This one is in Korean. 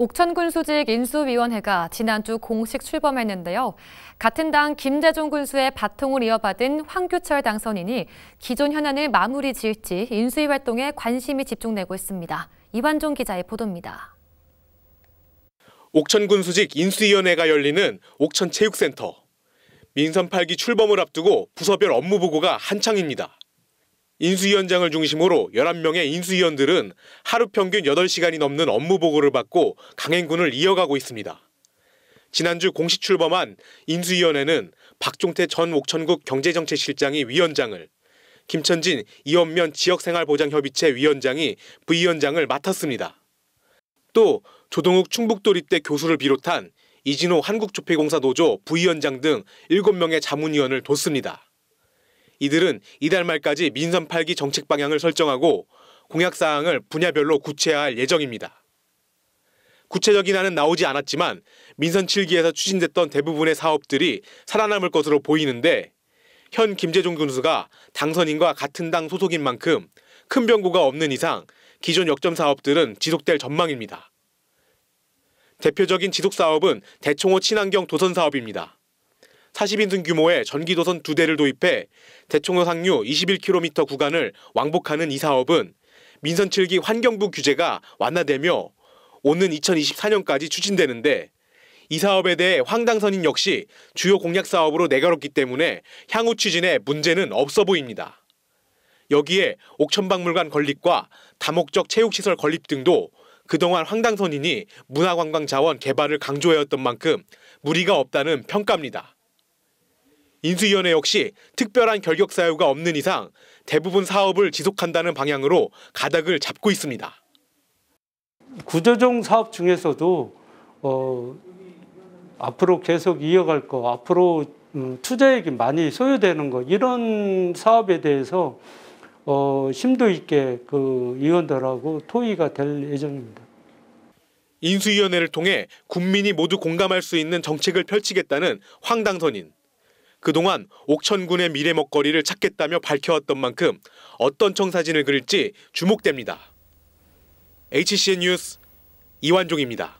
옥천군 수직 인수위원회가 지난주 공식 출범했는데요. 같은 당 김대중 군수의 바통을 이어받은 황규철 당선인이 기존 현안을 마무리 지을지 인수위 활동에 관심이 집중되고 있습니다. 이완종 기자의 보도입니다. 옥천군 수직 인수위원회가 열리는 옥천체육센터. 민선 8기 출범을 앞두고 부서별 업무 보고가 한창입니다. 인수위원장을 중심으로 11명의 인수위원들은 하루 평균 8시간이 넘는 업무 보고를 받고 강행군을 이어가고 있습니다. 지난주 공식 출범한 인수위원회는 박종태 전 옥천국 경제정책실장이 위원장을, 김천진 이원면 지역생활보장협의체 위원장이 부위원장을 맡았습니다. 또 조동욱 충북도립대 교수를 비롯한 이진호 한국조폐공사 노조 부위원장 등 7명의 자문위원을 뒀습니다. 이들은 이달 말까지 민선 8기 정책 방향을 설정하고 공약 사항을 분야별로 구체화할 예정입니다. 구체적인 안은 나오지 않았지만 민선 7기에서 추진됐던 대부분의 사업들이 살아남을 것으로 보이는데 현 김재종 군수가 당선인과 같은 당 소속인 만큼 큰 변고가 없는 이상 기존 역점 사업들은 지속될 전망입니다. 대표적인 지속 사업은 대총호 친환경 도선 사업입니다. 40인승 규모의 전기도선 2 대를 도입해 대청로 상류 21km 구간을 왕복하는 이 사업은 민선 7기 환경부 규제가 완화되며 오는 2024년까지 추진되는데 이 사업에 대해 황당선인 역시 주요 공약 사업으로 내걸었기 때문에 향후 추진에 문제는 없어 보입니다. 여기에 옥천박물관 건립과 다목적 체육시설 건립 등도 그동안 황당선인이 문화관광 자원 개발을 강조해왔던 만큼 무리가 없다는 평가입니다. 인수위원회 역시 특별한 결격 사유가 없는 이상 대부분 사업을 지속한다는 방향으로 가닥을 잡고 있습니다. 구조정 사업 중에서도 어, 앞으로 계속 이어갈 거, 앞으로 음, 투자액이 많이 소요되는 거 이런 사업에 대해서 어, 심도 있게 그 의원들하고 토의가 될 예정입니다. 인수위원회를 통해 국민이 모두 공감할 수 있는 정책을 펼치겠다는 황당선인. 그동안 옥천군의 미래 먹거리를 찾겠다며 밝혀왔던 만큼 어떤 청사진을 그릴지 주목됩니다. HCN 뉴스 이완종입니다.